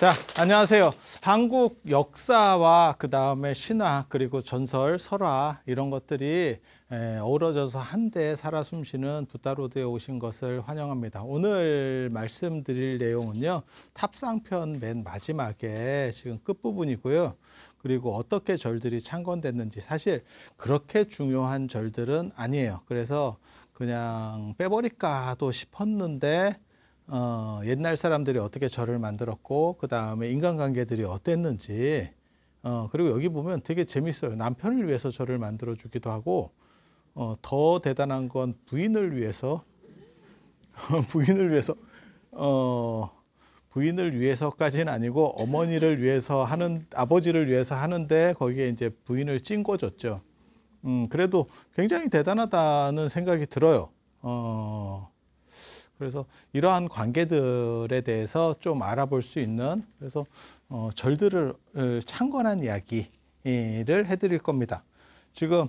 자, 안녕하세요. 한국 역사와 그 다음에 신화 그리고 전설, 설화 이런 것들이 어우러져서 한데 살아 숨쉬는 부다로드에 오신 것을 환영합니다. 오늘 말씀드릴 내용은요. 탑상편 맨 마지막에 지금 끝부분이고요. 그리고 어떻게 절들이 창건됐는지 사실 그렇게 중요한 절들은 아니에요. 그래서 그냥 빼버릴까도 싶었는데 어, 옛날 사람들이 어떻게 절을 만들었고 그 다음에 인간관계들이 어땠는지 어, 그리고 여기 보면 되게 재밌어요. 남편을 위해서 절을 만들어 주기도 하고 어, 더 대단한 건 부인을 위해서 부인을 위해서 어, 부인을 위해서까지는 아니고 어머니를 위해서 하는 아버지를 위해서 하는데 거기에 이제 부인을 찡궈줬죠. 음, 그래도 굉장히 대단하다는 생각이 들어요. 어, 그래서 이러한 관계들에 대해서 좀 알아볼 수 있는 그래서 어, 절들을 어, 창건한 이야기를 해드릴 겁니다. 지금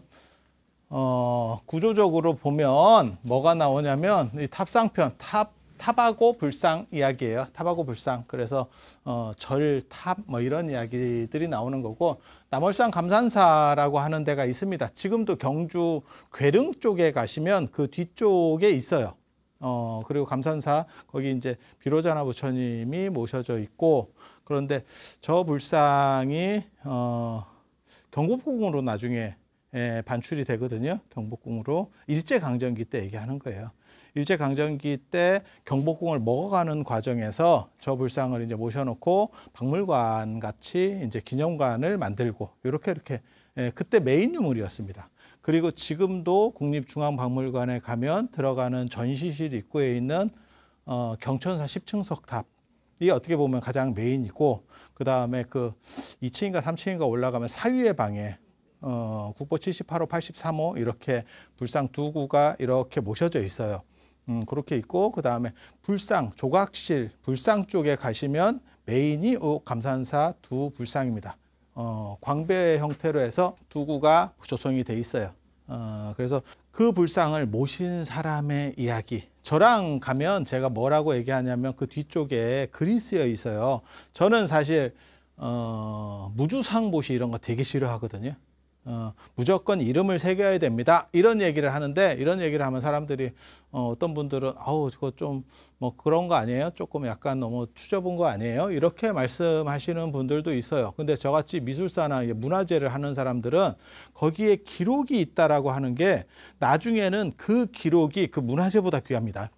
어, 구조적으로 보면 뭐가 나오냐면 이 탑상편 탑 탑하고 불상 이야기예요. 탑하고 불상. 그래서 어, 절, 탑 뭐 이런 이야기들이 나오는 거고 남월산 감산사라고 하는 데가 있습니다. 지금도 경주 괴릉 쪽에 가시면 그 뒤쪽에 있어요. 어, 그리고 감산사 거기 이제 비로자나 부처님이 모셔져 있고 그런데 저 불상이 어, 경복궁으로 나중에 예, 반출이 되거든요. 경복궁으로 일제 강점기 때 얘기하는 거예요. 일제 강점기 때 경복궁을 먹어가는 과정에서 저 불상을 이제 모셔놓고 박물관 같이 이제 기념관을 만들고 요렇게 이렇게 예, 그때 메인 유물이었습니다. 그리고 지금도 국립중앙박물관에 가면 들어가는 전시실 입구에 있는 어, 경천사 10층 석탑 이 어떻게 보면 가장 메인이고 그 다음에 그 2층인가 3층인가 올라가면 사유의 방에 어, 국보 78호, 83호 이렇게 불상 두 구가 이렇게 모셔져 있어요. 음, 그렇게 있고 그 다음에 불상 조각실 불상 쪽에 가시면 메인이 오 감산사 두 불상입니다. 어, 광배 형태로 해서 두구가 조성이 돼 있어요. 어, 그래서 그 불상을 모신 사람의 이야기. 저랑 가면 제가 뭐라고 얘기하냐면 그 뒤쪽에 글이 쓰여 있어요. 저는 사실 어, 무주상보시 이런 거 되게 싫어하거든요. 어, 무조건 이름을 새겨야 됩니다. 이런 얘기를 하는데 이런 얘기를 하면 사람들이 어, 어떤 분들은 아우 그거 좀 뭐 그런 거 아니에요? 조금 약간 너무 추접은 거 아니에요? 이렇게 말씀하시는 분들도 있어요. 근데 저같이 미술사나 문화재를 하는 사람들은 거기에 기록이 있다라고 하는 게 나중에는 그 기록이 그 문화재보다 귀합니다.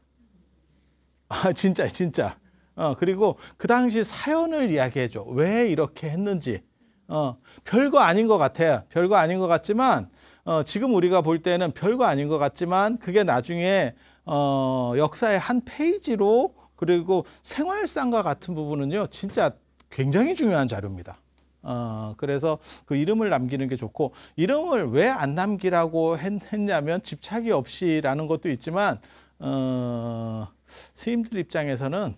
아 진짜 진짜. 어, 그리고 그 당시 사연을 이야기해줘. 왜 이렇게 했는지. 어, 별거 아닌 것같아 별거 아닌 것 같지만 어, 지금 우리가 볼 때는 별거 아닌 것 같지만 그게 나중에 어, 역사의 한 페이지로 그리고 생활상과 같은 부분은요 진짜 굉장히 중요한 자료입니다. 어, 그래서 그 이름을 남기는 게 좋고 이름을 왜 안 남기라고 했, 했, 냐면 집착이 없이라는 것도 있지만 어, 스님들 입장에서는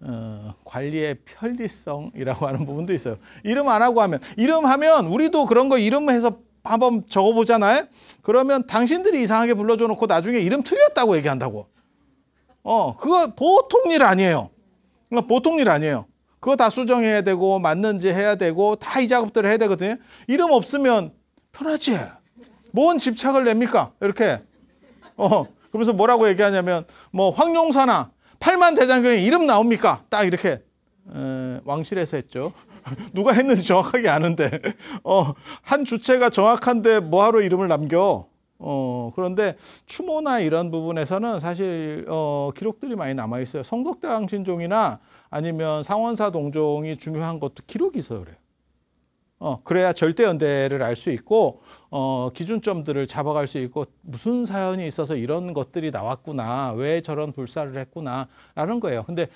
어, 관리의 편리성이라고 하는 부분도 있어요. 이름 안 하고 하면 이름 하면 우리도 그런 거 이름해서 한번 적어보잖아요. 그러면 당신들이 이상하게 불러줘 놓고 나중에 이름 틀렸다고 얘기한다고. 어, 그거 보통 일 아니에요. 보통 일 아니에요. 그거 다 수정해야 되고 맞는지 해야 되고 다 이 작업들을 해야 되거든요. 이름 없으면 편하지. 뭔 집착을 냅니까? 이렇게. 어, 그러면서 뭐라고 얘기하냐면 뭐 황룡사나 팔만 대장경에 이름 나옵니까? 딱 이렇게 에, 왕실에서 했죠. 누가 했는지 정확하게 아는데 어, 한 주체가 정확한데 뭐하러 이름을 남겨? 어, 그런데 추모나 이런 부분에서는 사실 어, 기록들이 많이 남아 있어요. 성덕대왕 신종이나 아니면 상원사 동종이 중요한 것도 기록이 있어요. 그래요. 어, 그래야 절대 연대를 알 수 있고 어, 기준점들을 잡아갈 수 있고 무슨 사연이 있어서 이런 것들이 나왔구나 왜 저런 불사를 했구나라는 거예요. 근데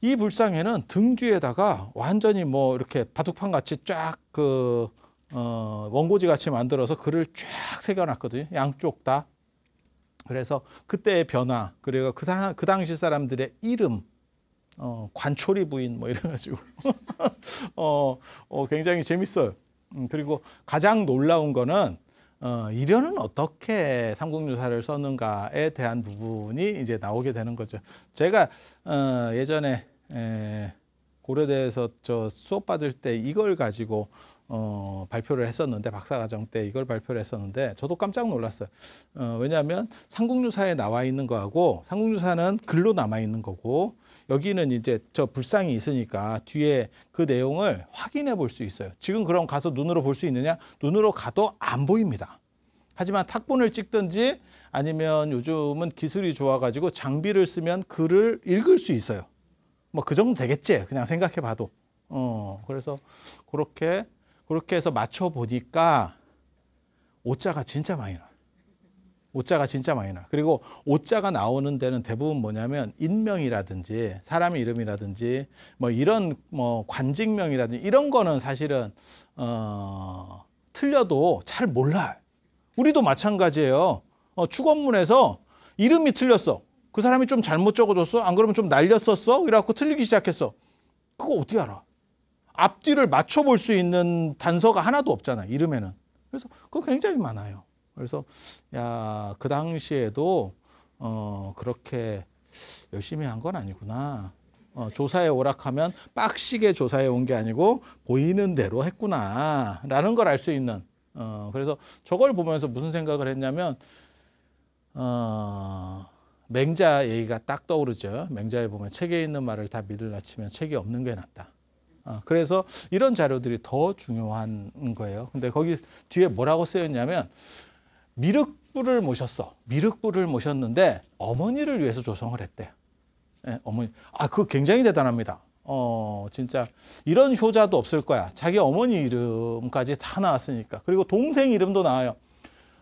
이 불상에는 등 뒤에다가 완전히 뭐 이렇게 바둑판 같이 쫙 그 어, 원고지 같이 만들어서 글을 쫙 새겨놨거든요. 양쪽 다. 그래서 그때의 변화, 그리고 그 사람, 그 당시 사람들의 이름, 어, 관초리 부인 뭐 이래가지고 어, 어, 굉장히 재밌어요. 음, 그리고 가장 놀라운 거는 어, 이련은 어떻게 삼국유사를 썼는가에 대한 부분이 이제 나오게 되는 거죠. 제가 어, 예전에 에, 고려대에서 저 수업 받을 때 이걸 가지고 어, 발표를 했었는데 박사과정 때 이걸 발표를 했었는데 저도 깜짝 놀랐어요. 어, 왜냐하면 삼국유사에 나와 있는 거하고 삼국유사는 글로 남아 있는 거고 여기는 이제 저 불상이 있으니까 뒤에 그 내용을 확인해 볼 수 있어요. 지금 그럼 가서 눈으로 볼 수 있느냐? 눈으로 가도 안 보입니다. 하지만 탁본을 찍든지 아니면 요즘은 기술이 좋아가지고 장비를 쓰면 글을 읽을 수 있어요. 뭐 그 정도 되겠지 그냥 생각해 봐도. 어 그래서 그렇게 그렇게 해서 맞춰보니까 오자가 진짜 많이 나. 오자가 진짜 많이 나. 그리고 오자가 나오는 데는 대부분 뭐냐면 인명이라든지 사람 이름이라든지 뭐 이런 뭐 관직명이라든지 이런 거는 사실은 어 틀려도 잘 몰라. 우리도 마찬가지예요. 어 축원문에서 이름이 틀렸어. 그 사람이 좀 잘못 적어줬어. 안 그러면 좀 날렸었어. 이래갖고 틀리기 시작했어. 그거 어떻게 알아? 앞뒤를 맞춰볼 수 있는 단서가 하나도 없잖아요. 이름에는. 그래서 그거 굉장히 많아요. 그래서 야 그 당시에도 어 그렇게 열심히 한 건 아니구나. 어, 조사에 오락하면 빡시게 조사해 온 게 아니고 보이는 대로 했구나라는 걸 알 수 있는. 어, 그래서 저걸 보면서 무슨 생각을 했냐면 어, 맹자 얘기가 딱 떠오르죠. 맹자에 보면 책에 있는 말을 다 믿을라 치면 책이 없는 게 낫다. 어, 그래서 이런 자료들이 더 중요한 거예요. 근데 거기 뒤에 뭐라고 쓰였냐면 미륵부를 모셨어. 미륵부를 모셨는데 어머니를 위해서 조성을 했대. 예, 어머니. 아, 그거 굉장히 대단합니다. 어, 진짜 이런 효자도 없을 거야. 자기 어머니 이름까지 다 나왔으니까. 그리고 동생 이름도 나와요.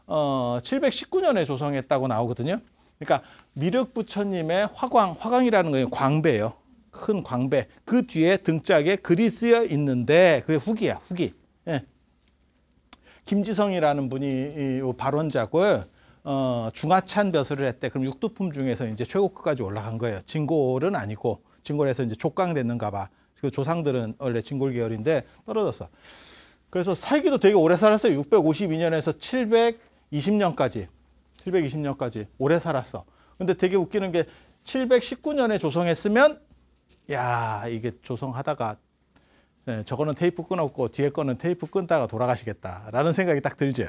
어, 719년에 조성했다고 나오거든요. 그러니까 미륵 부처님의 화광, 화광이라는 거예요. 광배예요. 큰 광배 그 뒤에 등짝에 글이 쓰여 있는데 그게 후기야 후기 예. 김지성이라는 분이 이발원자고 어, 중하찬 벼슬을 했대 그럼 육두품 중에서 이제 최고급까지 올라간 거예요 진골은 아니고 진골에서 이제 족강 됐는가 봐그 조상들은 원래 진골 계열인데 떨어졌어 그래서 살기도 되게 오래 살았어요 652년에서 720년까지 720년까지 오래 살았어 근데 되게 웃기는 게 719년에 조성했으면 야 이게 조성하다가 네, 저거는 테이프 끊었고 뒤에 거는 테이프 끊다가 돌아가시겠다라는 생각이 딱 들죠.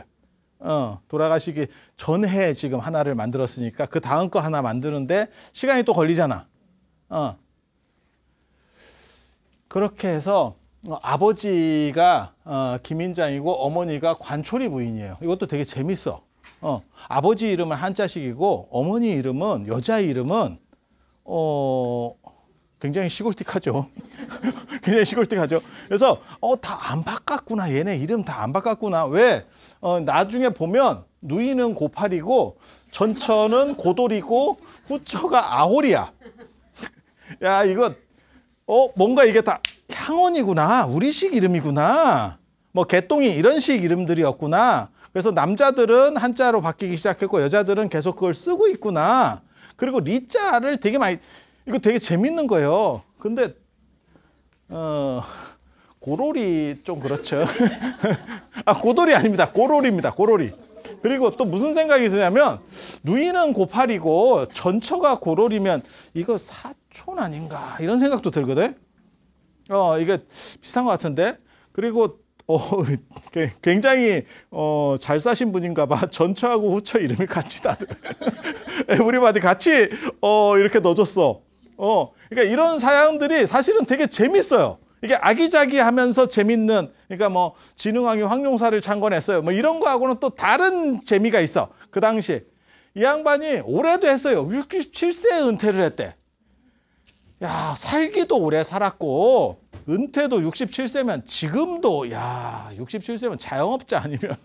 어, 돌아가시기 전에 지금 하나를 만들었으니까 그 다음 거 하나 만드는데 시간이 또 걸리잖아. 어. 그렇게 해서 어, 아버지가 어, 김인장이고 어머니가 관초리 부인이에요. 이것도 되게 재밌어. 어, 아버지 이름은 한자식이고 어머니 이름은 여자 이름은 어, 굉장히 시골틱하죠. 굉장히 시골틱하죠. 그래서 어 다 안 바꿨구나. 얘네 이름 다 안 바꿨구나. 왜? 어 나중에 보면 누이는 고팔이고 전처는 고돌이고 후처가 아홀이야. 야 이거 어 뭔가 이게 다 향원이구나. 우리식 이름이구나. 뭐 개똥이 이런 식 이름들이었구나. 그래서 남자들은 한자로 바뀌기 시작했고 여자들은 계속 그걸 쓰고 있구나. 그리고 리자를 되게 많이 이거 되게 재밌는 거예요. 근데 어, 고로리 좀 그렇죠. 아 고돌이 아닙니다. 고로리입니다. 고로리. 그리고 또 무슨 생각이 드냐면 누이는 고팔이고 전처가 고로리면 이거 사촌 아닌가 이런 생각도 들거든. 어 이게 비슷한 것 같은데. 그리고 어, 굉장히 어, 잘 사신 분인가 봐. 전처하고 후처 이름이 같이 다들. 에브리바디 같이 어, 이렇게 넣어줬어. 어, 그러니까 이런 사연들이 사실은 되게 재밌어요. 이게 아기자기하면서 재밌는 그러니까 뭐 진흥왕이 황룡사를 창건했어요. 뭐 이런 거하고는 또 다른 재미가 있어. 그 당시 이 양반이 오래도 했어요. 67세에 은퇴를 했대. 야 살기도 오래 살았고 은퇴도 67세면 지금도 야 67세면 자영업자 아니면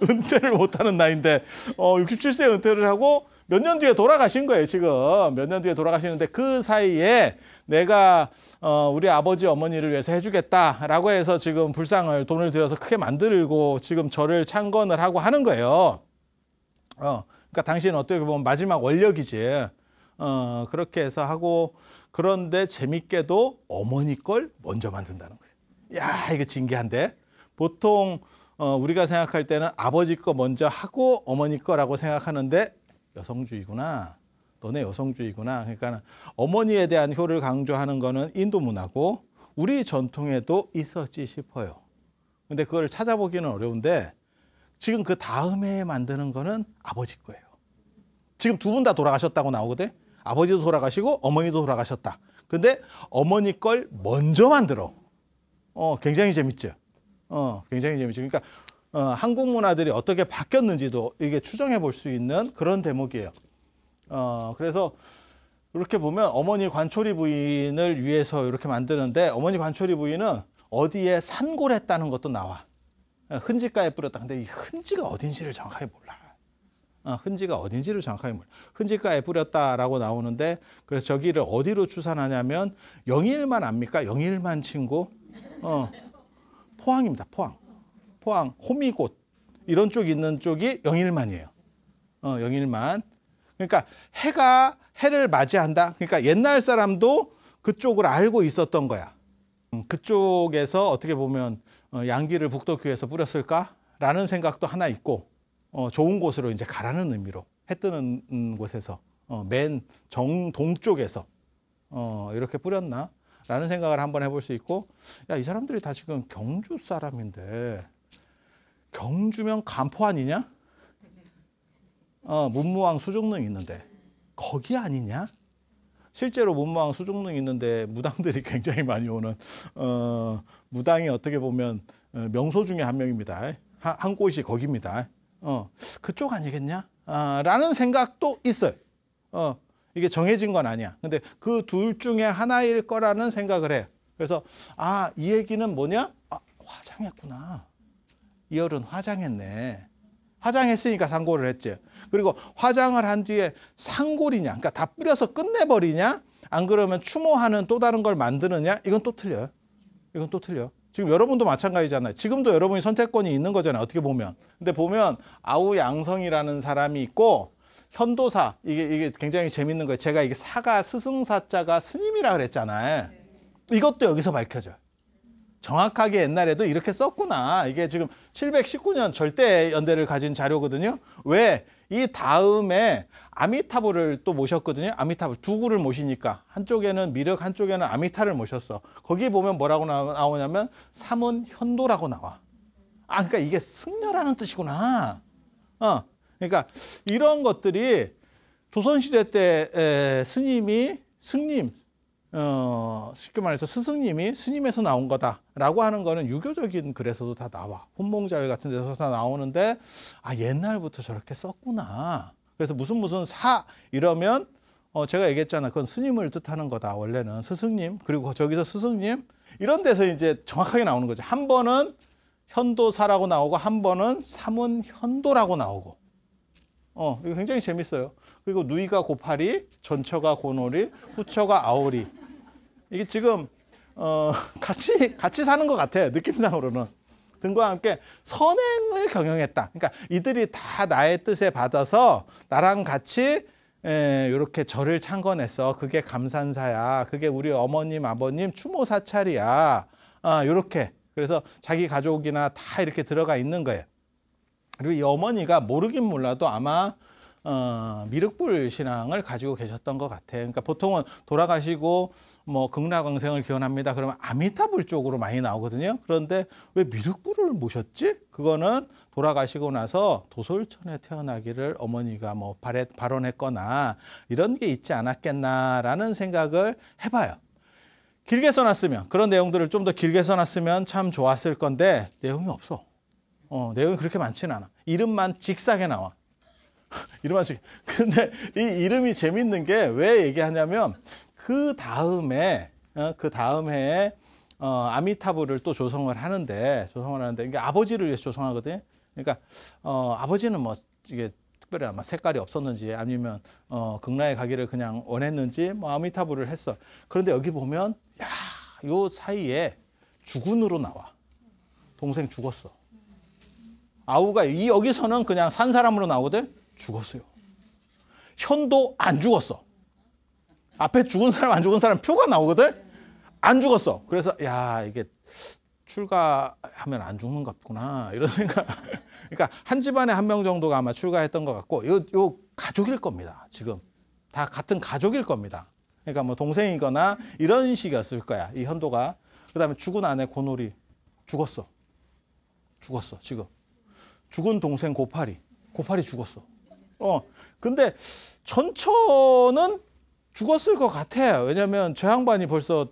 은퇴를 못하는 나이인데 어 67세 은퇴를 하고 몇년 뒤에 돌아가신 거예요, 지금. 몇 년 뒤에 돌아가시는데 그 사이에 내가 어, 우리 아버지 어머니를 위해서 해주겠다라고 해서 지금 불상을 돈을 들여서 크게 만들고 지금 저를 창건을 하고 하는 거예요. 어, 그러니까 당신은 어떻게 보면 마지막 원력이지. 어, 그렇게 해서 하고 그런데 재밌게도 어머니 걸 먼저 만든다는 거예요. 야, 이거 징계한데. 보통 어, 우리가 생각할 때는 아버지 거 먼저 하고 어머니 거라고 생각하는데 여성주의구나. 너네 여성주의구나. 그러니까 는 어머니에 대한 효를 강조하는 거는 인도 문화고 우리 전통에도 있었지 싶어요. 근데 그걸 찾아보기는 어려운데 지금 그 다음에 만드는 거는 아버지 거예요. 지금 두 분 다 돌아가셨다고 나오거든. 아버지도 돌아가시고 어머니도 돌아가셨다. 근데 어머니 걸 먼저 만들어. 어, 굉장히 재밌죠. 어, 굉장히 재밌죠. 그러니까 어, 한국 문화들이 어떻게 바뀌었는지도 이게 추정해 볼 수 있는 그런 대목이에요. 어, 그래서 이렇게 보면 어머니 관초리 부인을 위해서 이렇게 만드는데 어머니 관초리 부인은 어디에 산골했다는 것도 나와. 어, 흔지가에 뿌렸다. 근데 이 흔지가 어딘지를 정확하게 몰라. 어, 흔지가 어딘지를 정확하게 몰라. 흔지가에 뿌렸다라고 나오는데 그래서 저기를 어디로 추산하냐면 영일만 압니까? 영일만 친구? 어, 포항입니다. 포항. 포항, 호미곶 이런 쪽 있는 쪽이 영일만이에요. 어, 영일만. 그러니까 해가 해를 맞이한다. 그러니까 옛날 사람도 그쪽을 알고 있었던 거야. 음, 그쪽에서 어떻게 보면 어, 양기를 북도교에서 뿌렸을까라는 생각도 하나 있고 어, 좋은 곳으로 이제 가라는 의미로 해 뜨는 곳에서 어, 맨 정동쪽에서 어, 이렇게 뿌렸나? 라는 생각을 한번 해 볼 수 있고 야 이 사람들이 다 지금 경주 사람인데 경주면 간포 아니냐? 어, 문무왕 수종릉 있는데 거기 아니냐? 실제로 문무왕 수종릉 있는데 무당들이 굉장히 많이 오는 어, 무당이 어떻게 보면 어, 명소 중에 한 명입니다. 한, 한 곳이 거기입니다. 어, 그쪽 아니겠냐? 아, 라는 생각도 있어요. 어, 이게 정해진 건 아니야. 근데 그 둘 중에 하나일 거라는 생각을 해. 그래서 아, 이 얘기는 뭐냐? 아, 화장했구나. 이열은 화장했네. 화장했으니까 상고를 했지. 그리고 화장을 한 뒤에 상골이냐, 그러니까 다 뿌려서 끝내버리냐, 안 그러면 추모하는 또 다른 걸 만드느냐, 이건 또 틀려요. 이건 또 틀려. 지금 여러분도 마찬가지잖아요. 지금도 여러분이 선택권이 있는 거잖아요. 어떻게 보면. 근데 보면 아우 양성이라는 사람이 있고 현도사 이게 이게 굉장히 재밌는 거예요. 제가 이게 사가 스승사자가 스님이라 그랬잖아요. 이것도 여기서 밝혀져요. 정확하게 옛날에도 이렇게 썼구나. 이게 지금 719년 절대 연대를 가진 자료거든요. 왜? 이 다음에 아미타불을 또 모셨거든요. 아미타불 두 구를 모시니까 한쪽에는 미륵, 한쪽에는 아미타를 모셨어. 거기 보면 뭐라고 나오냐면 삼은 현도라고 나와. 아, 그러니까 이게 승려라는 뜻이구나. 어, 그러니까 이런 것들이 조선시대 때 에, 스님이 승님, 어, 쉽게 말해서 스승님이 스님에서 나온 거다라고 하는 거는 유교적인 글에서도 다 나와. 혼몽자회 같은 데서 다 나오는데 아 옛날부터 저렇게 썼구나. 그래서 무슨 무슨 사 이러면 어, 제가 얘기했잖아. 그건 스님을 뜻하는 거다. 원래는 스승님 그리고 저기서 스승님 이런 데서 이제 정확하게 나오는 거죠. 한 번은 현도사라고 나오고 한 번은 삼은 현도라고 나오고. 어, 이거 굉장히 재밌어요. 그리고 누이가 고팔이, 전처가 고놀이, 후처가 아오리. 이게 지금 어, 같이 같이 사는 것 같아 요 느낌상으로는 등과 함께 선행을 경영했다. 그러니까 이들이 다 나의 뜻에 받아서 나랑 같이 에, 예, 이렇게 절을 창건했어 그게 감산사야. 그게 우리 어머님 아버님 추모 사찰이야. 아 이렇게 그래서 자기 가족이나 다 이렇게 들어가 있는 거예요. 그리고 이 어머니가 모르긴 몰라도 아마 어, 미륵불 신앙을 가지고 계셨던 것 같아요. 그러니까 보통은 돌아가시고 뭐 극락왕생을 기원합니다. 그러면 아미타불 쪽으로 많이 나오거든요. 그런데 왜 미륵불을 모셨지? 그거는 돌아가시고 나서 도솔천에 태어나기를 어머니가 뭐발해 발언했거나 이런 게 있지 않았겠나라는 생각을 해봐요. 길게 써놨으면 그런 내용들을 좀 더 길게 써놨으면 참 좋았을 건데 내용이 없어. 어, 내용이 그렇게 많지는 않아. 이름만 직사게 나와. 이름하시. 근데 이 이름이 재밌는 게 왜 얘기하냐면 그 다음에 어, 그 다음 해에 어, 아미타불을 또 조성을 하는데 조성을 하는데 그러니까 아버지를 위해서 조성하거든요. 그러니까 어, 아버지는 뭐 이게 특별히 아마 색깔이 없었는지 아니면 어, 극락에 가기를 그냥 원했는지 뭐 아미타불을 했어. 그런데 여기 보면 야, 요 사이에 죽은으로 나와. 동생 죽었어. 아우가 이 여기서는 그냥 산 사람으로 나오거든. 죽었어요. 현도 안 죽었어. 앞에 죽은 사람 안 죽은 사람 표가 나오거든. 안 죽었어. 그래서 야 이게 출가하면 안 죽는 것 같구나 이런 생각. 그러니까 한 집안에 한 명 정도가 아마 출가했던 것 같고 요, 요 가족일 겁니다. 지금 다 같은 가족일 겁니다. 그러니까 뭐 동생이거나 이런 식이었을 거야 이 현도가. 그다음에 죽은 아내 고놀이 죽었어. 죽었어 지금. 죽은 동생 고파리. 고파리 죽었어. 어, 근데 전처는 죽었을 것 같아요. 왜냐면 저 양반이 벌써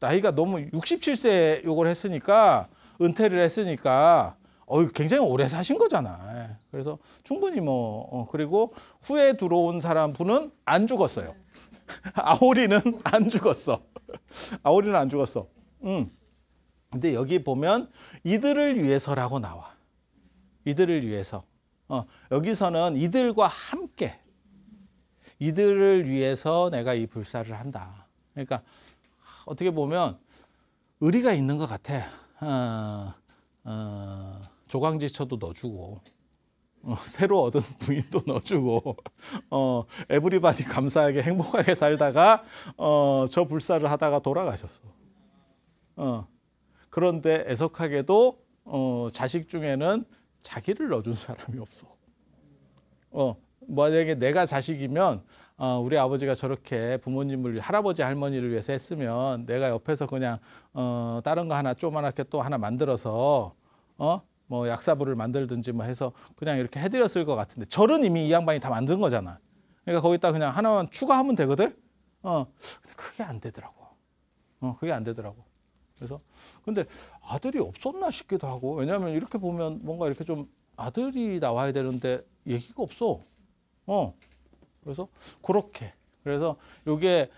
나이가 너무 67세 요걸 했으니까 은퇴를 했으니까 어 굉장히 오래 사신 거잖아. 그래서 충분히 뭐 어, 그리고 후에 들어온 사람 분은 안 죽었어요. 아오리는 안 죽었어. 아오리는 안 죽었어. 응. 음. 근데 여기 보면 이들을 위해서라고 나와. 이들을 위해서. 어, 여기서는 이들과 함께 이들을 위해서 내가 이 불사를 한다. 그러니까 어떻게 보면 의리가 있는 것 같아. 어, 어, 조광지처도 넣어주고 어, 새로 얻은 부인도 넣어주고 어, 에브리바디 감사하게 행복하게 살다가 어, 저 불사를 하다가 돌아가셨어. 어, 그런데 애석하게도 어, 자식 중에는 자기를 넣어준 사람이 없어. 어, 만약에 내가 자식이면 어, 우리 아버지가 저렇게 부모님을 할아버지 할머니를 위해서 했으면 내가 옆에서 그냥 어, 다른 거 하나 조그맣게또 하나 만들어서 어? 뭐 약사부를 만들든지 뭐 해서 그냥 이렇게 해드렸을 것 같은데 저런 이미 이 양반이 다 만든 거잖아. 그러니까 거기다 그냥 하나만 추가하면 되거든. 어, 근데 그게 안 되더라고. 어, 그게 안 되더라고. 그래서 근데 아들이 없었나 싶기도 하고 왜냐하면 이렇게 보면 뭔가 이렇게 좀 아들이 나와야 되는데 얘기가 없어. 어. 그래서 그렇게. 그래서 요게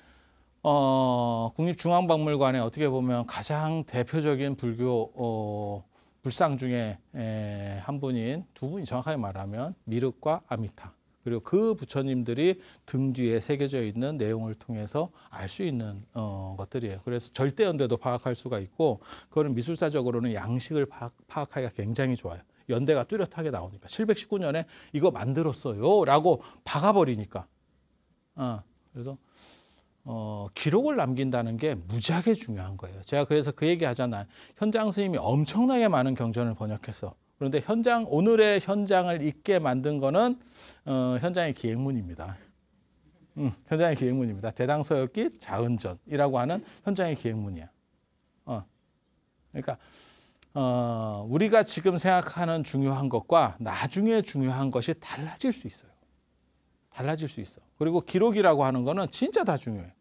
어, 국립중앙박물관에 어떻게 보면 가장 대표적인 불교 어, 불상 중에 에, 한 분인 두 분이 정확하게 말하면 미륵과 아미타. 그리고 그 부처님들이 등 뒤에 새겨져 있는 내용을 통해서 알 수 있는 어, 것들이에요. 그래서 절대 연대도 파악할 수가 있고 그거는 미술사적으로는 양식을 파악, 파악하기가 굉장히 좋아요. 연대가 뚜렷하게 나오니까 719년에 이거 만들었어요라고 박아버리니까. 어, 그래서 어, 기록을 남긴다는 게 무지하게 중요한 거예요. 제가 그래서 그 얘기 하잖아요. 현장 스님이 엄청나게 많은 경전을 번역했어. 그런데 현장 오늘의 현장을 있게 만든 거는 어, 현장의 기획문입니다. 음, 현장의 기획문입니다. 대당서역기 자은전이라고 하는 현장의 기획문이야. 어. 그러니까 어, 우리가 지금 생각하는 중요한 것과 나중에 중요한 것이 달라질 수 있어요. 달라질 수 있어. 그리고 기록이라고 하는 거는 진짜 다 중요해.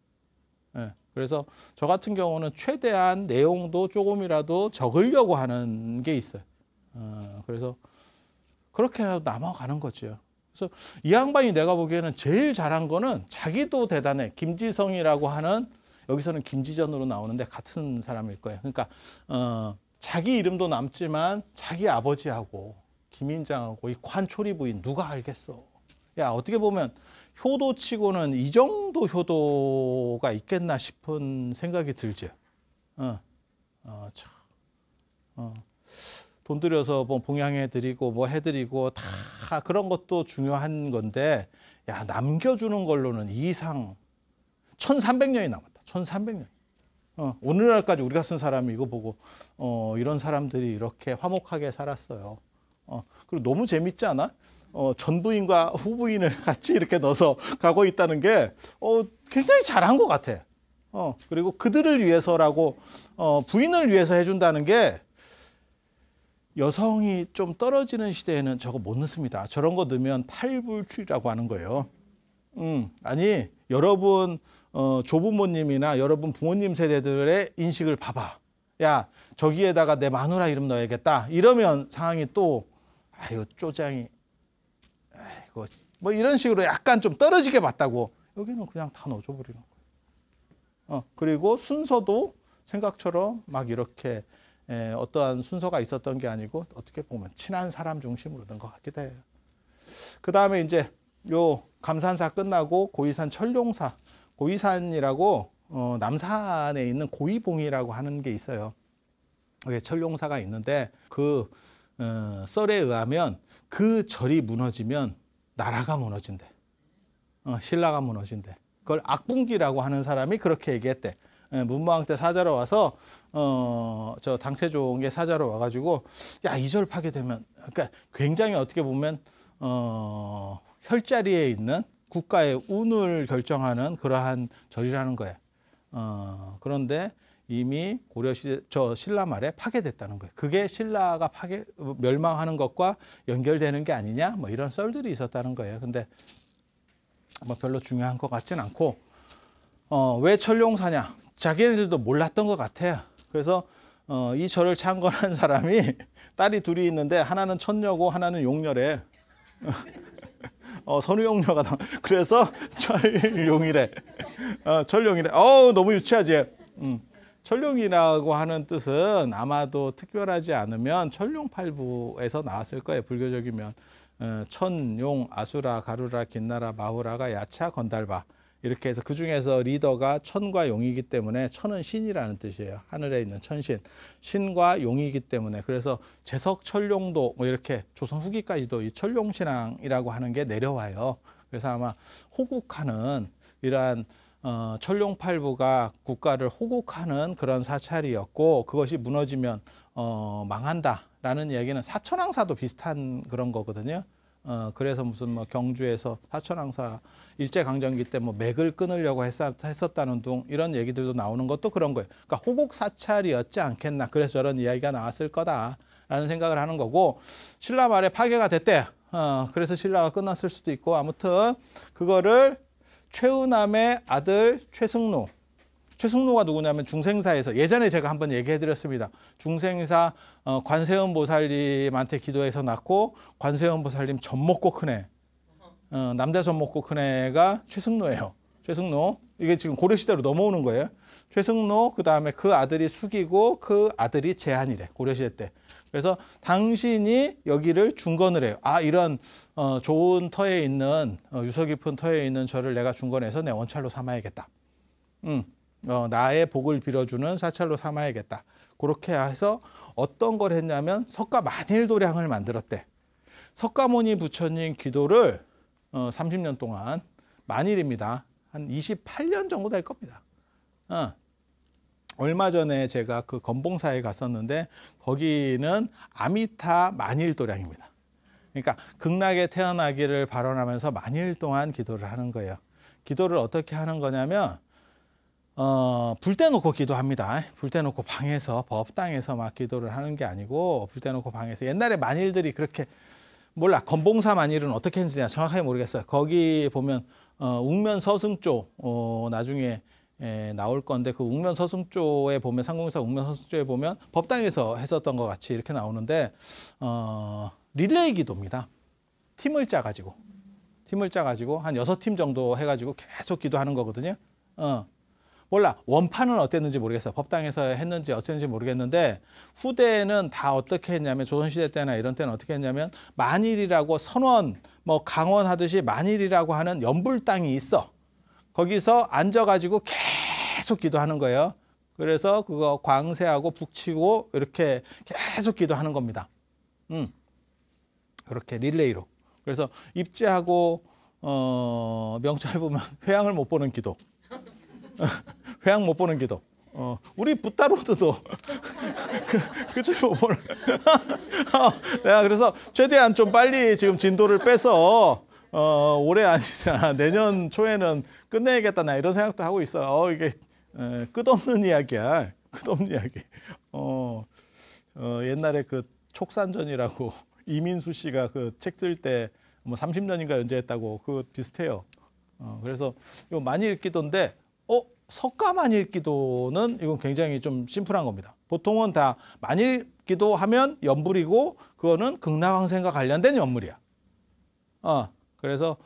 예. 그래서 저 같은 경우는 최대한 내용도 조금이라도 적으려고 하는 게 있어요. 어, 그래서 그렇게라도 남아가는 거죠. 그래서 이 양반이 내가 보기에는 제일 잘한 거는 자기도 대단해. 김지성이라고 하는 여기서는 김지전으로 나오는데 같은 사람일 거예요. 그러니까 어, 자기 이름도 남지만 자기 아버지하고 김인장하고 이 관초리 부인 누가 알겠어. 야 어떻게 보면 효도치고는 이 정도 효도가 있겠나 싶은 생각이 들죠 어, 어, 참. 어. 돈 들여서 뭐 봉양해 드리고 뭐 해드리고 다 그런 것도 중요한 건데 야 남겨주는 걸로는 이상 1300년이 남았다 1300년 어, 오늘날까지 우리가 쓴 사람이 이거 보고 어, 이런 사람들이 이렇게 화목하게 살았어요 어, 그리고 너무 재밌지 않아? 어, 전부인과 후부인을 같이 이렇게 넣어서 가고 있다는 게 어, 굉장히 잘한 것 같아 어, 그리고 그들을 위해서라고 어, 부인을 위해서 해준다는 게 여성이 좀 떨어지는 시대에는 저거 못 넣습니다. 저런 거 넣으면 팔불출이라고 하는 거예요. 음, 아니 여러분 어, 조부모님이나 여러분 부모님 세대들의 인식을 봐봐. 야 저기에다가 내 마누라 이름 넣어야겠다. 이러면 상황이 또 아유 쪼장이 아이고 뭐 이런 식으로 약간 좀 떨어지게 봤다고 여기는 그냥 다 넣어줘 버리는 거예요. 어 그리고 순서도 생각처럼 막 이렇게 에, 예, 어떠한 순서가 있었던 게 아니고 어떻게 보면 친한 사람 중심으로 된 것 같기도 해요. 그 다음에 이제 요 감산사 끝나고 고이산 철룡사 고이산이라고 어, 남산에 있는 고이봉이라고 하는 게 있어요. 그게 철룡사가 있는데 그 어, 썰에 의하면 그 절이 무너지면 나라가 무너진대. 어, 신라가 무너진대. 그걸 악분기라고 하는 사람이 그렇게 얘기했대. 예, 문무왕 때 사자로 와서 어 저 당태종의 사자로 와가지고 야 이 절 파괴되면 그러니까 굉장히 어떻게 보면 어 혈자리에 있는 국가의 운을 결정하는 그러한 절이라는 거예요. 어 그런데 이미 고려 시대 저 신라 말에 파괴됐다는 거예요. 그게 신라가 파괴 멸망하는 것과 연결되는 게 아니냐 뭐 이런 썰들이 있었다는 거예요. 근데 뭐 별로 중요한 것 같진 않고 어, 왜 철룡사냐? 자기네들도 몰랐던 것 같아요. 그래서 어, 이 절을 창건한 사람이 딸이 둘이 있는데 하나는 천녀고 하나는 용녀래. 어, 선우용녀가 나. 그래서 철용이래. 어, 철용이래. 어우 너무 유치하지. 음. 철룡이라고 하는 뜻은 아마도 특별하지 않으면 철룡팔부에서 나왔을 거예요. 불교적이면 어, 천용, 아수라, 가루라, 긴나라, 마후라가 야차, 건달바. 이렇게 해서 그 중에서 리더가 천과 용이기 때문에 천은 신이라는 뜻이에요. 하늘에 있는 천신. 신과 용이기 때문에 그래서 제석 천룡도 뭐 이렇게 조선 후기까지도 이 천룡신앙이라고 하는 게 내려와요. 그래서 아마 호국하는 이러한 어, 천룡팔부가 국가를 호국하는 그런 사찰이었고 그것이 무너지면 어, 망한다라는 얘기는 사천왕사도 비슷한 그런 거거든요. 어, 그래서 무슨 뭐 경주에서 사천왕사 일제강점기 때 뭐 맥을 끊으려고 했었, 다는둥 이런 얘기들도 나오는 것도 그런 거예요. 그러니까 호국사찰이었지 않겠나. 그래서 저런 이야기가 나왔을 거다라는 생각을 하는 거고 신라 말에 파괴가 됐대. 어, 그래서 신라가 끝났을 수도 있고 아무튼 그거를 최우남의 아들 최승로 최승로가 누구냐면 중생사에서 예전에 제가 한번 얘기해드렸습니다. 중생사 어, 관세음 보살님한테 기도해서 낳고 관세음 보살님 젖먹고 큰애 어, 남자 젖먹고 큰애가 최승로예요. 최승로 이게 지금 고려시대로 넘어오는 거예요. 최승로 그 다음에 그 아들이 숙이고 그 아들이 제한이래 고려시대 때. 그래서 당신이 여기를 중건을 해요. 아 이런 어, 좋은 터에 있는 어, 유서 깊은 터에 있는 저를 내가 중건해서 내 원찰로 삼아야겠다. 음. 어, 나의 복을 빌어주는 사찰로 삼아야겠다. 그렇게 해서 어떤 걸 했냐면 석가 만일도량을 만들었대. 석가모니 부처님 기도를 어, 30년 동안 만일입니다. 한 28년 정도 될 겁니다. 어. 얼마 전에 제가 그 건봉사에 갔었는데 거기는 아미타 만일도량입니다. 그러니까 극락에 태어나기를 발언하면서 만일 동안 기도를 하는 거예요. 기도를 어떻게 하는 거냐면 어, 불 때놓고 기도합니다. 불 때놓고 방에서 법당에서 막 기도를 하는 게 아니고 불 때놓고 방에서 옛날에 만일들이 그렇게 몰라 건봉사 만일은 어떻게 했는지 정확하게 모르겠어요. 거기 보면 어, 웅면 서승조 어, 나중에 에, 나올 건데 그 웅면 서승조에 보면 상공사 웅면 서승조에 보면 법당에서 했었던 것 같이 이렇게 나오는데 어, 릴레이 기도입니다. 팀을 짜가지고 팀을 짜가지고 한 여섯 팀 정도 해가지고 계속 기도하는 거거든요. 어, 몰라 원판은 어땠는지 모르겠어 법당에서 했는지 어쨌는지 모르겠는데 후대는다 어떻게 했냐면 조선시대 때나 이런 때는 어떻게 했냐면 만일이라고 선원 뭐 강원 하듯이 만일이라고 하는 연불 땅이 있어 거기서 앉아가지고 계속 기도하는 거예요 그래서 그거 광세하고 북치고 이렇게 계속 기도하는 겁니다 음 이렇게 릴레이로 그래서 입제하고 어, 명찰 보면 회양을 못 보는 기도 회양 못 보는 기도. 어, 우리 붓다로드도 그그 보면 내가 그래서 최대한 좀 빨리 지금 진도를 빼서 어, 올해 아니잖아 내년 초에는 끝내야겠다 나 이런 생각도 하고 있어요. 어, 이게 에, 끝없는 이야기야. 끝없는 이야기. 어, 어 옛날에 그 촉산전이라고 이민수 씨가 그 책 쓸 때 뭐 30년인가 연재했다고 그 비슷해요. 어, 그래서 이거 많이 읽기던데 어 석가 만일기도는 이건 굉장히 좀 심플한 겁니다. 보통은 다 만일기도 하면 연불이고 그거는 극락왕생과 관련된 연물이야. 어, 그래서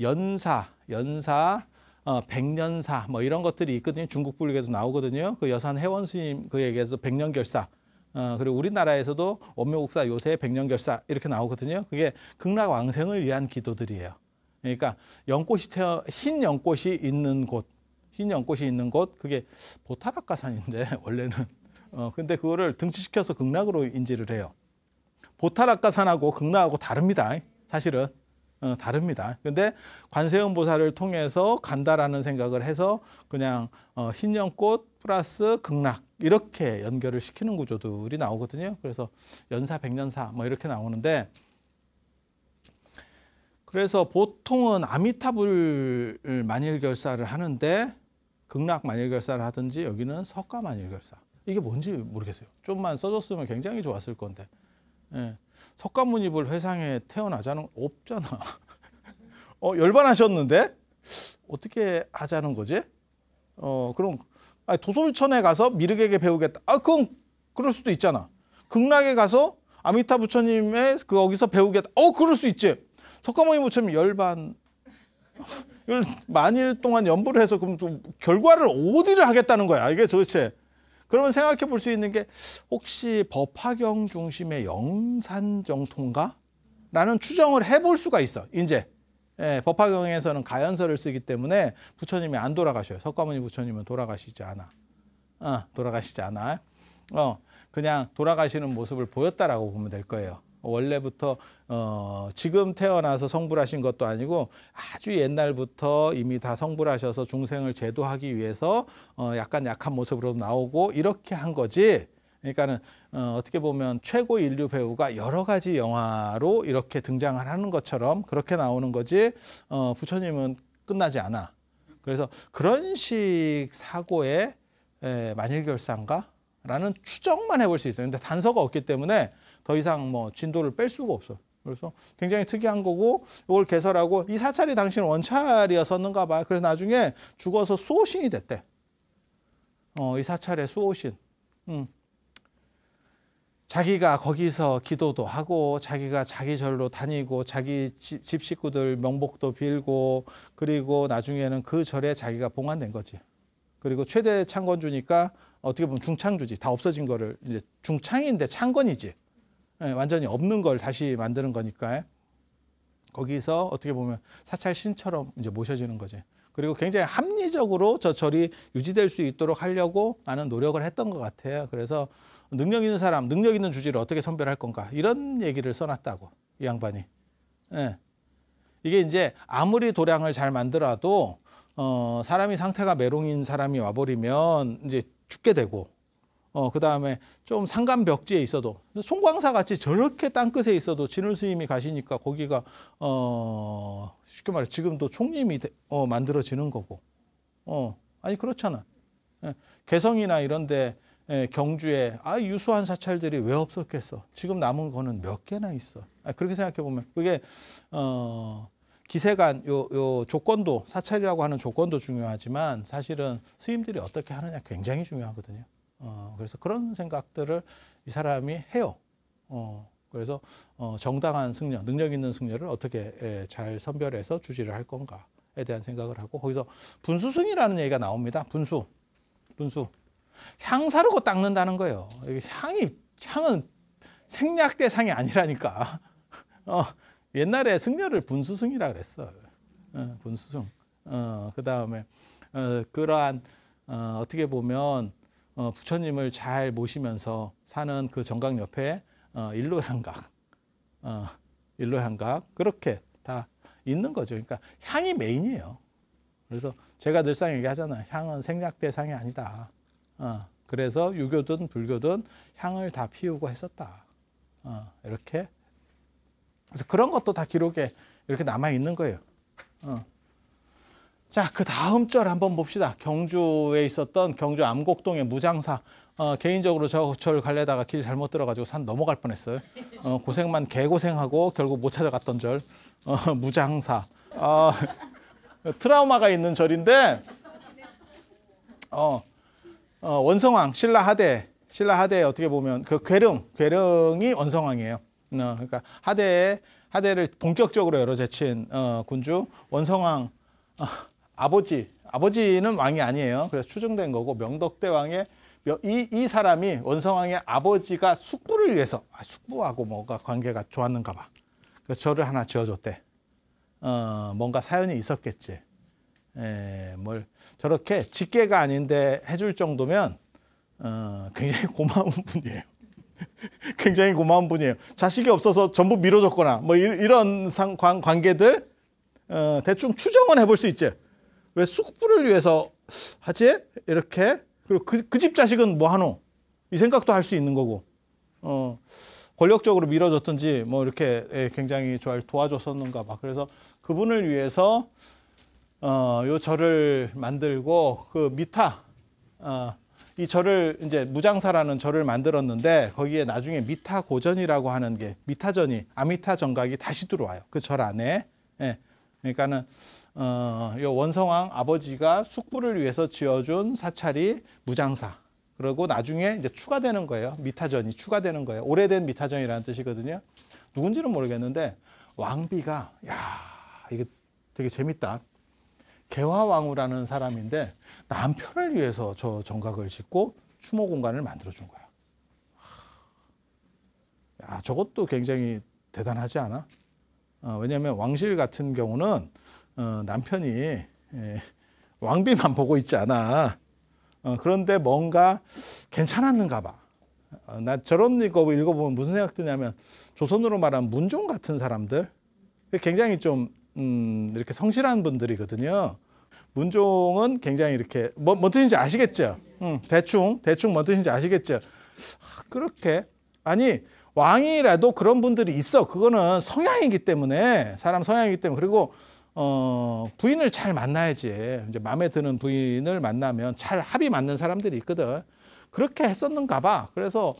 연사, 연사, 어, 백년사 뭐 이런 것들이 있거든요. 중국 불교에도 나오거든요. 그 여산 해원 스님 그에게서 백년결사. 어, 그리고 우리나라에서도 원묘국사 요새 백년결사 이렇게 나오거든요. 그게 극락왕생을 위한 기도들이에요. 그러니까 연꽃이 태어 흰 연꽃이 있는 곳흰 연꽃이 있는 곳 그게 보타락가산인데 원래는 어 근데 그거를 등치시켜서 극락으로 인지를 해요. 보타락가산하고 극락하고 다릅니다. 사실은 어, 다릅니다. 근데 관세음 보살을 통해서 간다라는 생각을 해서 그냥 어, 흰 연꽃 플러스 극락 이렇게 연결을 시키는 구조들이 나오거든요. 그래서 연사 백년사 뭐 이렇게 나오는데 그래서 보통은 아미타불 만일결사를 하는데 극락 만일결사를 하든지 여기는 석가 만일결사. 이게 뭔지 모르겠어요. 좀만 써줬으면 굉장히 좋았을 건데. 예. 석가모니불 회상에 태어나자는 없잖아. 어, 열반하셨는데 어떻게 하자는 거지? 어, 그럼 아니, 도솔천에 가서 미륵에게 배우겠다. 아, 그럼 그럴 수도 있잖아. 극락에 가서 아미타 부처님의 그 거기서 배우겠다. 어, 그럴 수 있지. 석가모니 부처님 열반 이걸 만일 동안 연구를 해서 그럼 또 결과를 어디를 하겠다는 거야. 이게 도대체. 그러면 생각해 볼 수 있는 게 혹시 법학경 중심의 영산 정통가? 라는 추정을 해 볼 수가 있어. 이제 예, 법학경에서는가연설을 쓰기 때문에 부처님이 안 돌아가셔요. 석가모니 부처님은 돌아가시지 않아. 어, 돌아가시지 않아. 어, 그냥 돌아가시는 모습을 보였다라고 보면 될 거예요. 원래부터 어, 지금 태어나서 성불하신 것도 아니고 아주 옛날부터 이미 다 성불하셔서 중생을 제도하기 위해서 어, 약간 약한 모습으로 나오고 이렇게 한 거지. 그러니까는 어, 어떻게 보면 최고 인류 배우가 여러 가지 영화로 이렇게 등장을 하는 것처럼 그렇게 나오는 거지. 어, 부처님은 끝나지 않아. 그래서 그런 식 사고의 에, 만일결산가? 라는 추정만 해볼 수 있어요. 근데 단서가 없기 때문에 더 이상 뭐 진도를 뺄 수가 없어. 그래서 굉장히 특이한 거고 이걸 개설하고 이 사찰이 당신 원찰이었었는가 봐 그래서 나중에 죽어서 수호신이 됐대. 어, 이 사찰의 수호신. 음. 자기가 거기서 기도도 하고 자기가 자기 절로 다니고 자기 집, 집 식구들 명복도 빌고 그리고 나중에는 그 절에 자기가 봉환된 거지. 그리고 최대 창건주니까 어떻게 보면 중창주지. 다 없어진 거를 이제 중창인데 창건이지. 예, 완전히 없는 걸 다시 만드는 거니까 거기서 어떻게 보면 사찰 신처럼 이제 모셔지는 거지. 그리고 굉장히 합리적으로 저 절이 유지될 수 있도록 하려고 많은 노력을 했던 것 같아요. 그래서 능력 있는 사람, 능력 있는 주지를 어떻게 선별할 건가 이런 얘기를 써놨다고 이 양반이. 예. 이게 이제 아무리 도량을 잘 만들어도 어, 사람이 상태가 메롱인 사람이 와버리면 이제 죽게 되고 어, 그 다음에 좀 산간 벽지에 있어도 송광사 같이 저렇게 땅끝에 있어도 진울 스님이 가시니까 거기가 어, 쉽게 말해 지금도 총님이 되, 어, 만들어지는 거고 어, 아니 그렇잖아 예, 개성이나 이런데 예, 경주에 아 유수한 사찰들이 왜 없었겠어 지금 남은 거는 몇 개나 있어 아, 그렇게 생각해 보면 그게 어, 기세간 요, 요 조건도 사찰이라고 하는 조건도 중요하지만 사실은 스님들이 어떻게 하느냐 굉장히 중요하거든요. 어, 그래서 그런 생각들을 이 사람이 해요. 어, 그래서 어, 정당한 승려, 능력 있는 승려를 어떻게 에, 예, 잘 선별해서 주지를 할 건가에 대한 생각을 하고 거기서 분수승이라는 얘기가 나옵니다. 분수, 분수. 향 사르고 닦는다는 거예요. 향이 향은 생략 대상이 아니라니까. 어, 옛날에 승려를 분수승이라 그랬어. 어, 분수승. 어, 그 다음에 어, 그러한 어, 어떻게 보면 어, 부처님을 잘 모시면서 사는 그 정각 옆에 어, 일로향각, 어, 일로향각 그렇게 다 있는 거죠. 그러니까 향이 메인이에요. 그래서 제가 늘상 얘기하잖아 향은 생략대상이 아니다. 어, 그래서 유교든 불교든 향을 다 피우고 했었다. 어, 이렇게. 그래서 그런 것도 다 기록에 이렇게 남아 있는 거예요. 어. 자, 그 다음 절 한번 봅시다. 경주에 있었던 경주 암곡동의 무장사. 어, 개인적으로 저 절 갈래다가 길 잘못 들어가지고 산 넘어갈 뻔했어요. 어, 고생만 개고생하고 결국 못 찾아갔던 절. 어, 무장사. 어, 트라우마가 있는 절인데, 어, 어, 원성왕, 신라 하대, 신라 하대 어떻게 보면 그 괴릉, 괴릉이 원성왕이에요. 어, 그러니까 하대에, 하대를 본격적으로 열어 제친 어, 군주, 원성왕, 어, 아버지, 아버지는 왕이 아니에요. 그래서 추정된 거고 명덕대 왕의 이, 이 사람이 원성왕의 아버지가 숙부를 위해서 아, 숙부하고 뭔가 관계가 좋았는가 봐. 그래서 절을 하나 지어줬대. 어, 뭔가 사연이 있었겠지. 에, 뭘 저렇게 직계가 아닌데 해줄 정도면 어, 굉장히 고마운 분이에요. 굉장히 고마운 분이에요. 자식이 없어서 전부 밀어줬거나 뭐 이, 런 상, 관, 관계들 어, 대충 추정은 해볼 수 있지. 왜숙부를 위해서 하지? 이렇게 그리고 그집 그 자식은 뭐하노? 이 생각도 할 수 있는 거고 어 권력적으로 밀어줬든지 뭐 이렇게 예, 굉장히 좋아, 도와줬었는가 봐. 그래서 그분을 위해서 어 요 절을 만들고 그 미타 어, 이 절을 이제 무장사라는 절을 만들었는데 거기에 나중에 미타 고전이라고 하는 게 미타전이 아미타 정각이 다시 들어와요. 그 절 안에. 예. 그러니까는 어, 이 원성왕 아버지가 숙부를 위해서 지어준 사찰이 무장사. 그리고 나중에 이제 추가되는 거예요. 미타전이 추가되는 거예요. 오래된 미타전이라는 뜻이거든요. 누군지는 모르겠는데 왕비가 야 이게 되게 재밌다. 개화왕후라는 사람인데 남편을 위해서 저 정각을 짓고 추모 공간을 만들어 준 거야. 야 저것도 굉장히 대단하지 않아? 어, 왜냐하면 왕실 같은 경우는 어, 남편이 에, 예, 왕비만 보고 있지 않아. 어, 그런데 뭔가 괜찮았는가 봐. 어, 나 저런 거 읽어보면 무슨 생각 드냐면 조선으로 말하면 문종 같은 사람들 굉장히 좀 음, 이렇게 성실한 분들이거든요. 문종은 굉장히 이렇게 뭐, 뭐 뜻인지 아시겠죠? 응, 음, 대충 대충 뭐 뜻인지 아시겠죠? 아, 그렇게 아니 왕이라도 그런 분들이 있어. 그거는 성향이기 때문에 사람 성향이기 때문에 그리고 어, 부인을 잘 만나야지. 이제 마음에 드는 부인을 만나면 잘 합이 맞는 사람들이 있거든. 그렇게 했었는가 봐. 그래서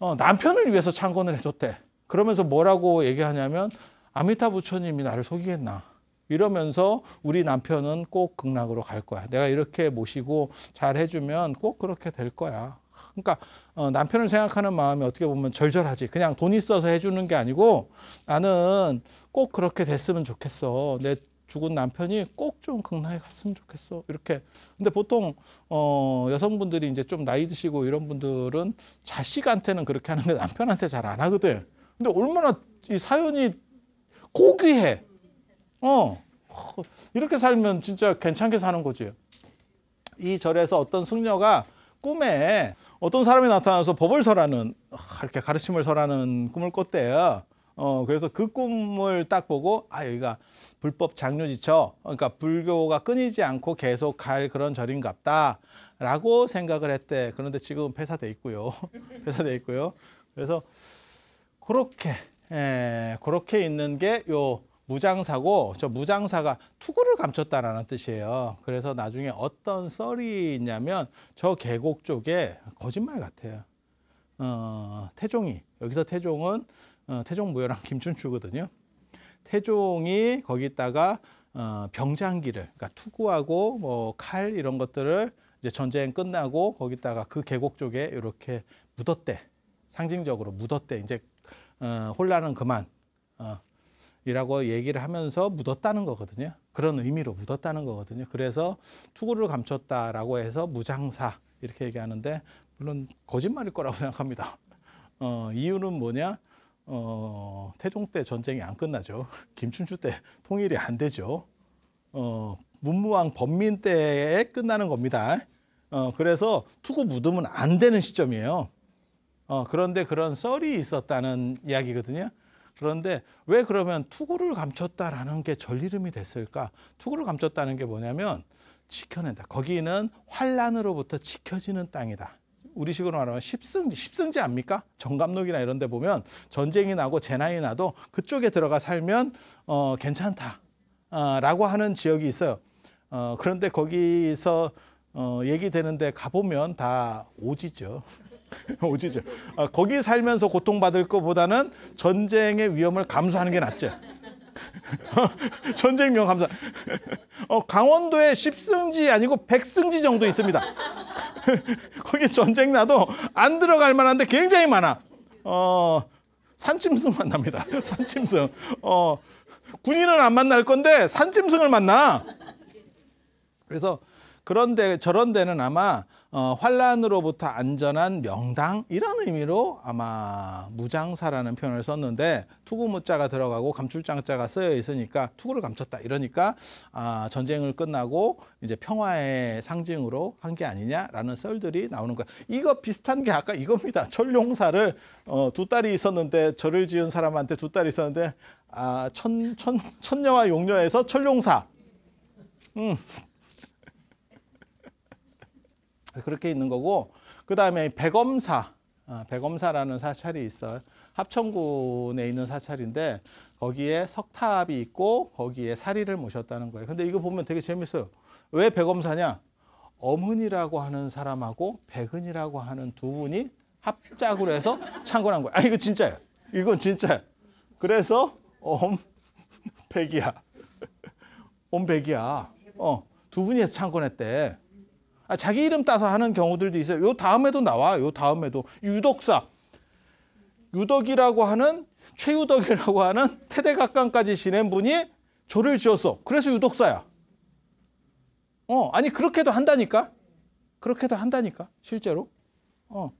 어, 남편을 위해서 창건을 해줬대. 그러면서 뭐라고 얘기하냐면 아미타 부처님이 나를 속이겠나. 이러면서 우리 남편은 꼭 극락으로 갈 거야. 내가 이렇게 모시고 잘 해주면 꼭 그렇게 될 거야. 그러니까 어, 남편을 생각하는 마음이 어떻게 보면 절절하지. 그냥 돈 있어서 해주는 게 아니고 나는 꼭 그렇게 됐으면 좋겠어. 내 죽은 남편이 꼭 좀 극락에 갔으면 좋겠어. 이렇게. 근데 보통 어 여성분들이 이제 좀 나이 드시고 이런 분들은 자식한테는 그렇게 하는데 남편한테 잘 안 하거든. 근데 얼마나 이 사연이 고귀해. 어. 이렇게 살면 진짜 괜찮게 사는 거지. 이 절에서 어떤 승려가 꿈에 어떤 사람이 나타나서 법을 설하는 이렇게 가르침을 설하는 꿈을 꿨대요. 어 그래서 그 꿈을 딱 보고 아 여기가 불법 장류지처 그러니까 불교가 끊이지 않고 계속 갈 그런 절인갑다라고 생각을 했대. 그런데 지금 폐사돼 있고요. 폐사돼 있고요. 그래서 그렇게 에, 예, 그렇게 있는 게요 무장사고 저 무장사가 투구를 감췄다라는 뜻이에요. 그래서 나중에 어떤 썰이 있냐면 저 계곡 쪽에 거짓말 같아요. 어, 태종이 여기서 태종은 어, 태종 무열왕 김춘추거든요. 태종이 거기다가 어, 병장기를 그러니까 투구하고 뭐 칼 이런 것들을 이제 전쟁 끝나고 거기다가 그 계곡 쪽에 이렇게 묻었대 상징적으로 묻었대 이제 어, 혼란은 그만 어, 이라고 얘기를 하면서 묻었다는 거거든요. 그런 의미로 묻었다는 거거든요. 그래서 투구를 감췄다라고 해서 무장사 이렇게 얘기하는데 물론 거짓말일 거라고 생각합니다. 어, 이유는 뭐냐? 어, 태종 때 전쟁이 안 끝나죠. 김춘추 때 통일이 안 되죠. 어, 문무왕 범민 때에 끝나는 겁니다. 어, 그래서 투구 묻으면 안 되는 시점이에요. 어, 그런데 그런 썰이 있었다는 이야기거든요. 그런데 왜 그러면 투구를 감췄다라는 게 절이름이 됐을까? 투구를 감췄다는 게 뭐냐면 지켜낸다. 거기는 환란으로부터 지켜지는 땅이다. 우리 식으로 말하면 십승지, 십승지 압니까? 정감록이나 이런 데 보면 전쟁이 나고 재난이 나도 그쪽에 들어가 살면 어, 괜찮다. 아, 라고 하는 지역이 있어요. 어, 그런데 거기서 어, 얘기되는데 가보면 다 오지죠. 오지죠. 아, 거기 살면서 고통받을 것보다는 전쟁의 위험을 감수하는 게 낫죠. 전쟁명 감수 어, 강원도에 10승지 아니고 100승지 정도 있습니다. 거기 전쟁 나도 안 들어갈 만한데 굉장히 많아. 어, 산짐승 만납니다. 산짐승. 어, 군인은 안 만날 건데 산짐승을 만나. 그래서 그런데 저런 데는 아마 어, 환란으로부터 안전한 명당 이런 의미로 아마 무장사라는 표현을 썼는데 투구무자가 들어가고 감출장자가 쓰여 있으니까 투구를 감췄다 이러니까 아, 전쟁을 끝나고 이제 평화의 상징으로 한 게 아니냐라는 썰들이 나오는 거야. 이거 비슷한 게 아까 이겁니다. 철룡사를 어, 두 딸이 있었는데 저를 지은 사람한테 두 딸이 있었는데 아, 천, 천, 천녀와 용녀에서 철룡사 음. 그렇게 있는 거고 그 다음에 백엄사 아, 백엄사라는 사찰이 있어요. 합천군에 있는 사찰인데 거기에 석탑이 있고 거기에 사리를 모셨다는 거예요. 근데 이거 보면 되게 재밌어요. 왜 백엄사냐? 어문이라고 하는 사람하고 백은이라고 하는 두 분이 합작으로 해서 창건한 거예요아 이거 진짜예요. 이건 진짜예요. 그래서 엄 백이야. 엄 백이야. 어, 두 분이 해서 창건했대. 아, 자기 이름 따서 하는 경우들도 있어요. 요 다음에도 나와. 요 다음에도 유덕사. 유덕이라고 하는 최유덕이라고 하는 태대각관까지 지낸 분이 조를 지었어. 그래서 유덕사야 어, 아니 그렇게도 한다니까. 그렇게도 한다니까. 실제로. 어.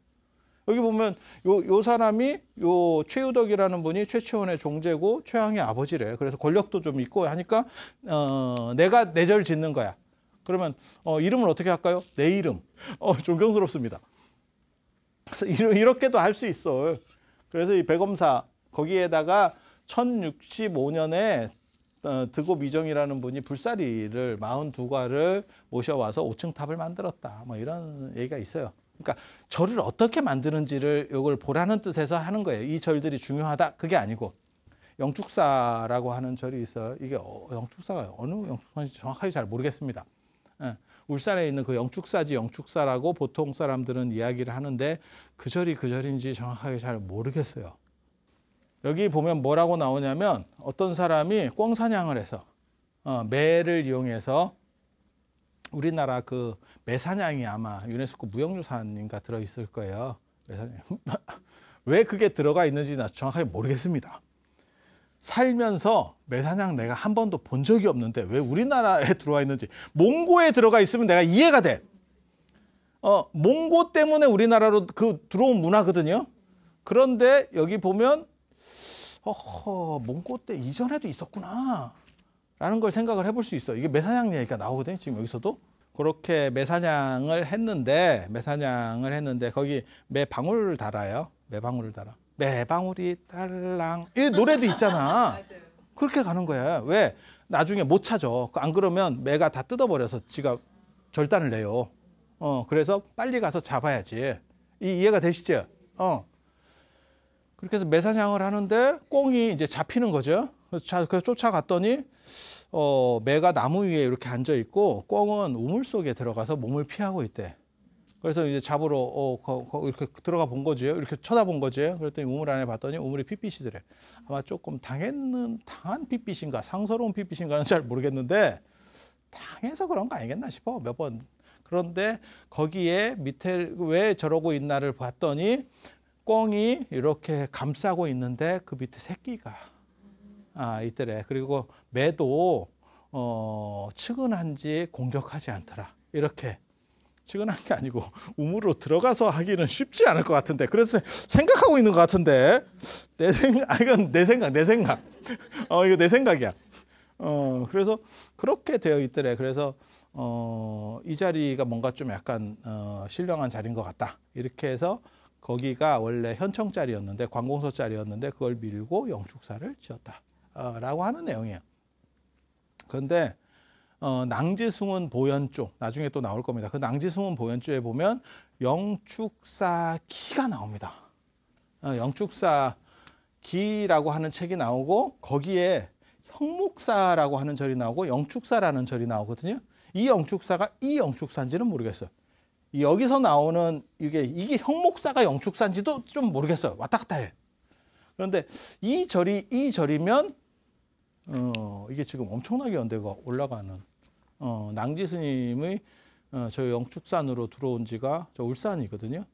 여기 보면 요, 요 사람이 요 최유덕이라는 분이 최치원의 종제고 최양의 아버지래. 그래서 권력도 좀 있고 하니까 어, 내가 내절 짓는 거야. 그러면 어, 이름을 어떻게 할까요? 내 이름. 어, 존경스럽습니다. 그래서 이렇게도 할 수 있어. 그래서 이백엄사 거기에다가 1065년에 어, 드고 미정이라는 분이 불사리를 42가를 모셔와서 5층 탑을 만들었다. 뭐 이런 얘기가 있어요. 그러니까 절을 어떻게 만드는지를 이걸 보라는 뜻에서 하는 거예요. 이 절들이 중요하다. 그게 아니고 영축사라고 하는 절이 있어요. 이게 어, 영축사가 어느 영축사인지 정확하게 잘 모르겠습니다. 예. 울산에 있는 그 영축사지 영축사라고 보통 사람들은 이야기를 하는데 그 절이 그 절인지 정확하게 잘 모르겠어요. 여기 보면 뭐라고 나오냐면 어떤 사람이 꽝사냥을 해서 어, 매를 이용해서 우리나라 그 매사냥이 아마 유네스코 무형유산인가 들어있을 거예요. 매사냥. 왜 그게 들어가 있는지 나 정확하게 모르겠습니다. 살면서 매사냥 내가 한 번도 본 적이 없는데 왜 우리나라에 들어와 있는지 몽고에 들어가 있으면 내가 이해가 돼. 어, 몽고 때문에 우리나라로 그 들어온 문화거든요. 그런데 여기 보면 어허, 몽고 때 이전에도 있었구나. 라는 걸 생각을 해 볼 수 있어. 이게 매사냥 얘기가 나오거든요. 지금 여기서도. 그렇게 매사냥을 했는데, 매사냥을 했는데, 거기 매방울을 달아요. 매방울을 달아. 매 방울이 딸랑 이 노래도 있잖아. 그렇게 가는 거야. 왜? 나중에 못 찾아. 안 그러면 매가 다 뜯어버려서 지가 절단을 내요. 어, 그래서 빨리 가서 잡아야지. 이, 이해가 되시죠? 어. 그렇게 해서 매사냥을 하는데 꽁이 이제 잡히는 거죠. 그래서, 그래서 쫓아갔더니 어, 매가 나무 위에 이렇게 앉아 있고 꽁은 우물 속에 들어가서 몸을 피하고 있대. 그래서 이제 잡으러 어, 거, 거 이렇게 들어가 본 거지요. 이렇게 쳐다본 거지요. 그랬더니 우물 안에 봤더니 우물이 핏빛이더래. 아마 조금 당했는 당한 핏빛인가 상서로운 핏빛인가는 잘 모르겠는데 당해서 그런 거 아니겠나 싶어 몇 번. 그런데 거기에 밑에 왜 저러고 있나를 봤더니 꿩이 이렇게 감싸고 있는데 그 밑에 새끼가 아 있더래. 그리고 매도 어 측은한지 공격하지 않더라. 이렇게 측은한 게 아니고 우물로 들어가서 하기는 쉽지 않을 것 같은데 그래서 생각하고 있는 것 같은데 내 생각 아, 이건 내 생각 내 생각 어 이거 내 생각이야 어 그래서 그렇게 되어 있더래 그래서 어 이 자리가 뭔가 좀 약간 어 신령한 자리인 것 같다 이렇게 해서 거기가 원래 현청 자리였는데 관공서 자리였는데 그걸 밀고 영축사를 지었다라고 어, 하는 내용이에요 그런데 어, 낭지숭은 보현 조 나중에 또 나올 겁니다. 그 낭지숭은 보현 조에 보면 영축사 키가 나옵니다. 어, 영축사 기라고 하는 책이 나오고 거기에 형목사라고 하는 절이 나오고 영축사라는 절이 나오거든요. 이 영축사가 이 영축사인지는 모르겠어요. 여기서 나오는 이게 이게 형목사가 영축사인지도 좀 모르겠어요. 왔다 갔다 해. 그런데 이 절이 이 절이면 어, 이게 지금 엄청나게 연대가 올라가는 어, 낭지 스님의 어, 저희 영축산으로 들어온 지가 저 울산이거든요.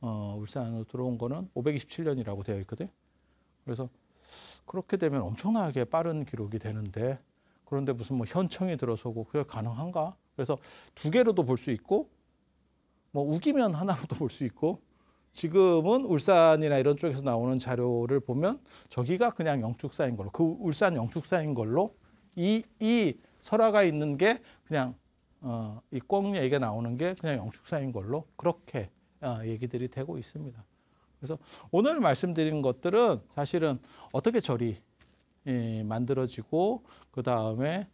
어, 울산으로 들어온 거는 527년이라고 되어 있거든. 그래서 그렇게 되면 엄청나게 빠른 기록이 되는데 그런데 무슨 뭐 현청이 들어서고 그게 가능한가? 그래서 두 개로도 볼 수 있고 뭐 우기면 하나로도 볼 수 있고 지금은 울산이나 이런 쪽에서 나오는 자료를 보면 저기가 그냥 영축사인 걸로 그 울산 영축사인 걸로 이, 이 설화가 있는 게 그냥 어, 이 꽁얘기가 나오는 게 그냥 영축사인 걸로 그렇게 어, 얘기들이 되고 있습니다. 그래서 오늘 말씀드린 것들은 사실은 어떻게 절이 예, 만들어지고 그 다음에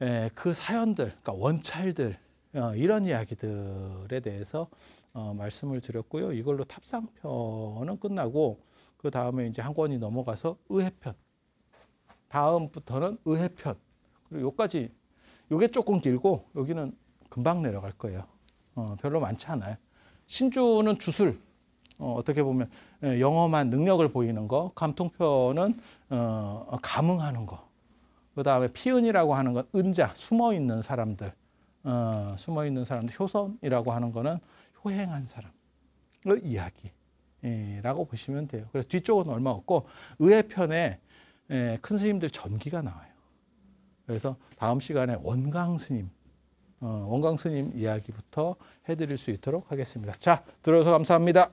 에, 그 사연들, 그러니까 원찰들 어, 이런 이야기들에 대해서 어, 말씀을 드렸고요. 이걸로 탑상편은 끝나고 그 다음에 이제 한 권이 넘어가서 의회편. 다음부터는 의회편. 그리고 요까지 요게 조금 길고 여기는 금방 내려갈 거예요. 어, 별로 많지 않아요. 신주는 주술. 어, 떻게 보면 예, 영험한 능력을 보이는 거, 감통표는 어, 감흥하는 거. 그다음에 피은이라고 하는 건 은자, 숨어 있는 사람들. 어, 숨어 있는 사람들 효선이라고 하는 거는 효행한 사람의 어, 이야기라고 예, 보시면 돼요. 그래서 뒤쪽은 얼마 없고 의의 편에 예, 큰 스님들 전기가 나와요. 그래서 다음 시간에 원강 스님 어, 원강 스님 이야기부터 해드릴 수 있도록 하겠습니다. 자 들어서 감사합니다.